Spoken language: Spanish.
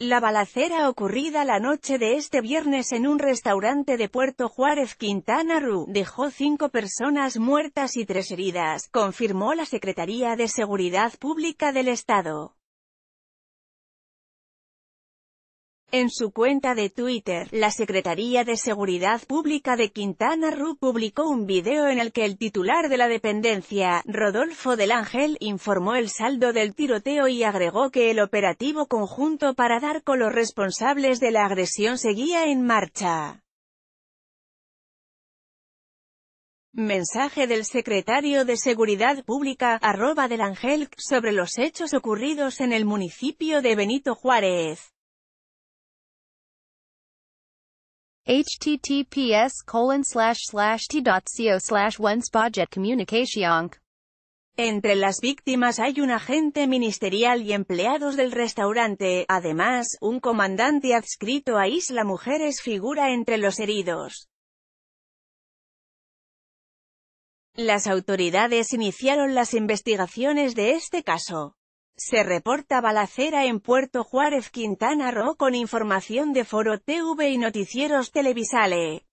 La balacera ocurrida la noche de este viernes en un restaurante de Puerto Juárez, Quintana Roo, dejó cinco personas muertas y tres heridas, confirmó la Secretaría de Seguridad Pública del Estado. En su cuenta de Twitter, la Secretaría de Seguridad Pública de Quintana Roo publicó un video en el que el titular de la dependencia, Rodolfo del Ángel, informó el saldo del tiroteo y agregó que el operativo conjunto para dar con los responsables de la agresión seguía en marcha. Mensaje del secretario de Seguridad Pública, arroba del Ángel, sobre los hechos ocurridos en el municipio de Benito Juárez. https entre las víctimas hay un agente ministerial y empleados del restaurante, además, un comandante adscrito a Isla Mujeres figura entre los heridos. Las autoridades iniciaron las investigaciones de este caso. Se reporta balacera en Puerto Juárez, Quintana Roo con información de Foro TV y Noticieros Televisale.